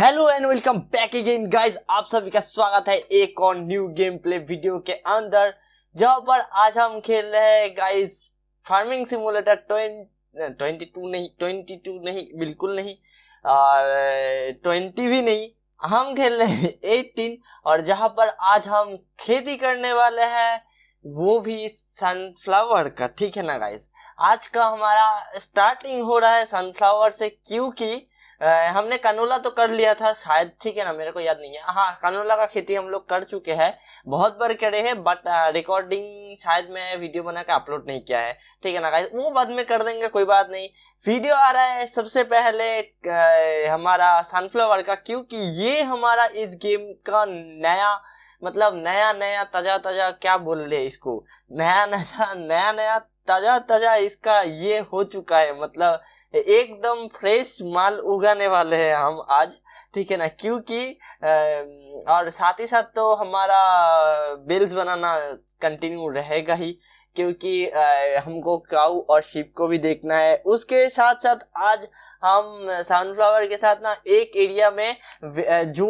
hello and welcome back again guys आप सभी का स्वागत है एक और न्यू गेम प्ले वीडियो के अंदर जहां पर आज हम खेल रहे हैं guys farming simulator twenty two नहीं ट्वेंटी टू नहीं बिल्कुल नहीं और ट्वेंटी भी नहीं हम खेल रहे हैं एटीन और जहां पर आज हम खेती करने वाले हैं वो भी सनफ्लावर का ठीक है ना गाइस आज का हमारा स्टार्टिंग हो रहा है सनफ्लावर से क्योंकि आ, हमने कानोला तो कर लिया था शायद ठीक है ना मेरे को याद नहीं है हाँ कानोला का खेती हम लोग कर चुके हैं बहुत बार करे हैं बट रिकॉर्डिंग शायद मैं वीडियो बना के अपलोड नहीं किया है ठीक है ना गाइस वो बाद में कर देंगे कोई बात नहीं वीडियो आ रहा है सबसे पहले आ, हमारा सनफ्लावर का क्योंकि ये हमारा इस गेम का नया मतलब नया नया ताजा ताजा क्या बोल रहे इसको नया नया नया नया ताजा ताजा इसका ये हो चुका है मतलब एकदम फ्रेश माल उगाने वाले हैं हम आज ठीक है ना क्योंकि और साथ ही साथ तो हमारा बिल्स बनाना कंटिन्यू रहेगा ही क्योंकि हमको काउ और शिप को भी देखना है उसके साथ साथ आज हम सनफ्लावर के साथ ना एक एरिया में जो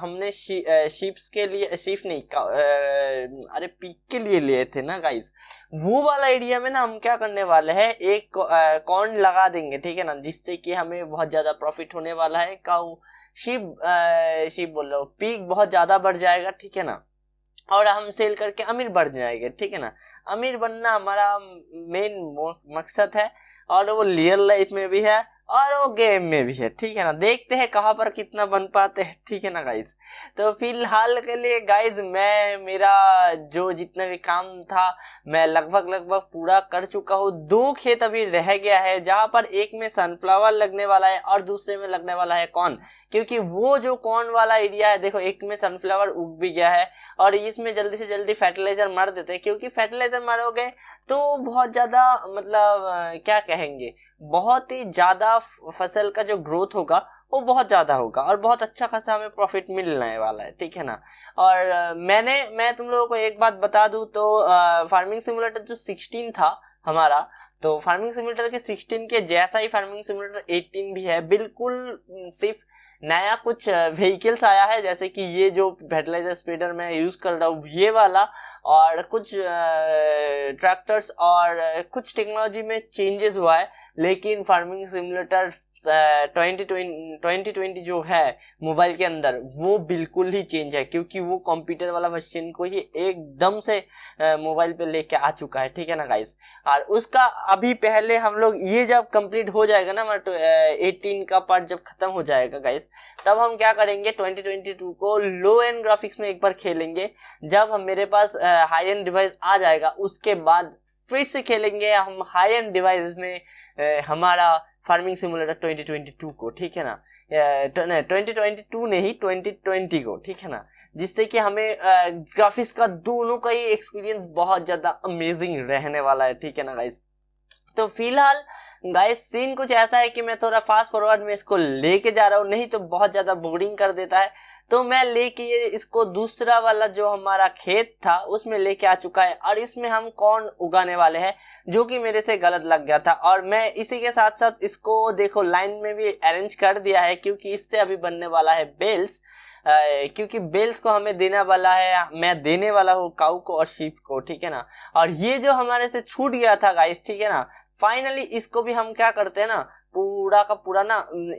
हमने शिप्स के लिए शिप नहीं अरे पिक के लिए लिए थे ना गाइस वो वाला एरिया में ना हम क्या करने वाले हैं एक कॉर्न लगा देंगे ठीक है ना जिससे कि हमें बहुत ज़्यादा प्रॉफिट होने वाला है काउ शिप शिप बोल रहे हो पीक बहुत ज़्यादा बढ़ जाएगा ठीक है ना और हम सेल करके अमीर बढ़ जाएंगे ठीक है ना अमीर बनना हमारा मेन मकसद है और वो रियल लाइफ में भी है और वो गेम में भी है ठीक है ना देखते हैं कहाँ पर कितना बन पाते हैं ठीक है ना गाइज तो फिलहाल के लिए गाइज मैं मेरा जो जितना भी काम था मैं लगभग लगभग पूरा कर चुका हूँ दो खेत अभी रह गया है जहाँ पर एक में सनफ्लावर लगने वाला है और दूसरे में लगने वाला है कॉर्न क्योंकि वो जो कॉर्न वाला एरिया है देखो एक में सनफ्लावर उग भी गया है और इसमें जल्दी से जल्दी फर्टिलाइजर मार देते हैं क्योंकि फर्टिलाइजर मारोगे तो बहुत ज़्यादा मतलब क्या कह रहेंगे बहुत ही ज़्यादा फसल का जो ग्रोथ होगा वो बहुत ज़्यादा होगा और बहुत अच्छा खासा हमें प्रॉफिट मिलने वाला है ठीक है ना और मैंने मैं तुम लोगों को एक बात बता दूँ तो आ, फार्मिंग सिमुलेटर जो सिक्सटीन था हमारा तो फार्मिंग सिमुलेटर के सिक्सटीन के जैसा ही फार्मिंग सिमुलेटर एटीन भी है बिल्कुल सिर्फ नया कुछ व्हीकल्स आया है जैसे कि ये जो फर्टिलाइजर स्प्रेडर मैं यूज कर रहा हूँ ये वाला और कुछ ट्रैक्टर्स और कुछ टेक्नोलॉजी में चेंजेस हुआ है लेकिन farming simulator twenty twenty twenty जो है मोबाइल के अंदर वो बिल्कुल ही चेंज है क्योंकि वो कंप्यूटर वाला मशीन को ही एकदम से मोबाइल पे लेके आ चुका है ठीक है ना गाइस और उसका अभी पहले हम लोग ये जब कंप्लीट हो जाएगा ना हमारा मतलब, एटीन का पार्ट जब खत्म हो जाएगा गाइस तब हम क्या करेंगे ट्वेंटी ट्वेंटी टू को लो एंड ग्राफिक्स में एक बार खेलेंगे जब हम मेरे पास हाई एंड डिवाइस आ जाएगा उसके बाद फिर से खेलेंगे हम हाई एंड डिवाइस में हमारा फार्मिंग सिमुलेटर 2022 को ठीक है ना ट्वेंटी ट्वेंटी टू नहीं 2020 को ठीक है ना जिससे कि हमें ग्राफिक्स का दोनों का ही एक्सपीरियंस बहुत ज़्यादा अमेजिंग रहने वाला है ठीक है ना गाइस तो फिलहाल गाइस सीन कुछ ऐसा है कि मैं थोड़ा फास्ट फॉरवर्ड में इसको लेके जा रहा हूँ नहीं तो बहुत ज्यादा बोरिंग कर देता है तो मैं लेके ये इसको दूसरा वाला जो हमारा खेत था उसमें लेके आ चुका है और इसमें हम कौन उगाने वाले हैं जो कि मेरे से गलत लग गया था और मैं इसी के साथ साथ इसको देखो लाइन में भी अरेंज कर दिया है क्योंकि इससे अभी बनने वाला है बेल्स क्योंकि बेल्स को हमें देने वाला है मैं देने वाला हूँ काउ को और शीप को ठीक है ना और ये जो हमारे से छूट गया था गाइस ठीक है ना फाइनली इसको भी हम क्या करते हैं ना पूरा का पूरा ना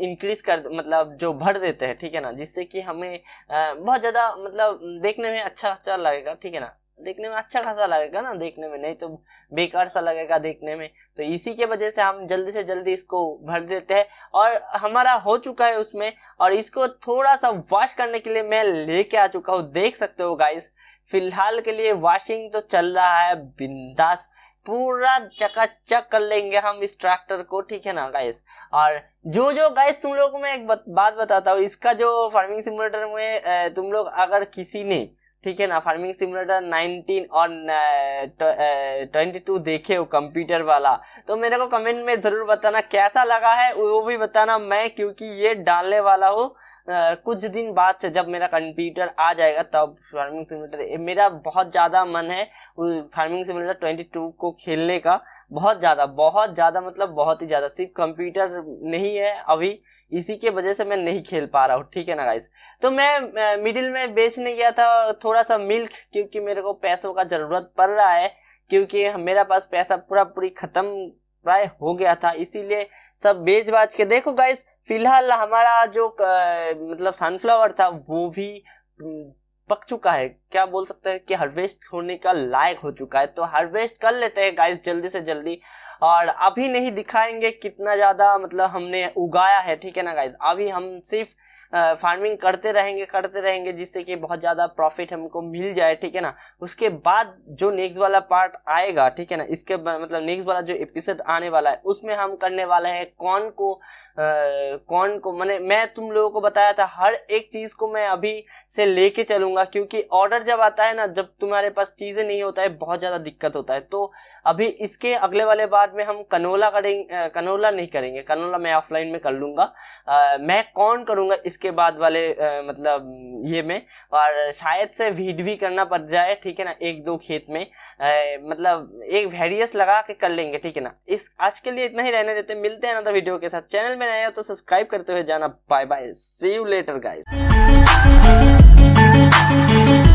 इंक्रीज कर मतलब जो भर देते हैं ठीक है ना जिससे कि हमें बहुत ज़्यादा मतलब देखने में अच्छा अच्छा लगेगा ठीक है ना देखने में अच्छा खासा लगेगा ना देखने में नहीं तो बेकार सा लगेगा देखने में तो इसी के वजह से हम जल्दी से जल्दी इसको भर देते हैं और हमारा हो चुका है उसमें और इसको थोड़ा सा वॉश करने के लिए मैं लेके आ चुका हूँ देख सकते हो गाइस फिलहाल के लिए वॉशिंग तो चल रहा है बिंदास पूरा चकाचक कर लेंगे हम इस ट्रैक्टर को ठीक है ना गाइस और जो जो गाइस तुम लोग मैं एक बात बताता हूँ इसका जो फार्मिंग सिमुलेटर में तुम लोग अगर किसी ने ठीक है ना फार्मिंग सिमुलेटर 19 और 22 देखे हो कंप्यूटर वाला तो मेरे को कमेंट में ज़रूर बताना कैसा लगा है वो भी बताना मैं क्योंकि ये डालने वाला हूँ कुछ दिन बाद से जब मेरा कंप्यूटर आ जाएगा तब फार्मिंग सिमुलेटर मेरा बहुत ज़्यादा मन है फार्मिंग सिमुलेटर 22 को खेलने का बहुत ज़्यादा बहुत ज़्यादा मतलब बहुत ही ज़्यादा सिर्फ कंप्यूटर नहीं है अभी इसी के वजह से मैं नहीं खेल पा रहा हूँ ठीक है ना गाइस तो मैं मिडिल में बेचने गया था थोड़ा सा मिल्क क्योंकि मेरे को पैसों का ज़रूरत पड़ रहा है क्योंकि मेरा पास पैसा पूरा पूरी ख़त्म प्राय हो गया था इसीलिए सब बेच बाज के देखो गाइस फिलहाल हमारा जो मतलब सनफ्लावर था वो भी पक चुका है क्या बोल सकते हैं कि हार्वेस्ट होने का लायक हो चुका है तो हार्वेस्ट कर लेते हैं गाइस जल्दी से जल्दी और अभी नहीं दिखाएंगे कितना ज़्यादा मतलब हमने उगाया है ठीक है ना गाइस अभी हम सिर्फ फार्मिंग करते रहेंगे करते रहेंगे जिससे कि बहुत ज़्यादा प्रॉफिट हमको मिल जाए ठीक है ना उसके बाद जो नेक्स्ट वाला पार्ट आएगा ठीक है ना इसके मतलब नेक्स्ट वाला जो एपिसोड आने वाला है उसमें हम करने वाला है कौन को आ, कौन को मैंने मैं तुम लोगों को बताया था हर एक चीज़ को मैं अभी से लेके चलूंगा क्योंकि ऑर्डर जब आता है ना जब तुम्हारे पास चीज़ें नहीं होता है बहुत ज़्यादा दिक्कत होता है तो अभी इसके अगले वाले बाद में हम कनोला करेंगे कनोला नहीं करेंगे कनोला मैं ऑफलाइन में कर लूंगा आ, मैं कौन करूंगा इस इसके बाद वाले आ, मतलब ये में और शायद से वीड भी करना पड़ जाए ठीक है ना एक दो खेत में आ, मतलब एक वेरियस लगा के कर लेंगे ठीक है ना इस आज के लिए इतना ही रहने देते मिलते हैं अनदर वीडियो के साथ चैनल में नया तो सब्सक्राइब करते हुए जाना bye bye see you later guys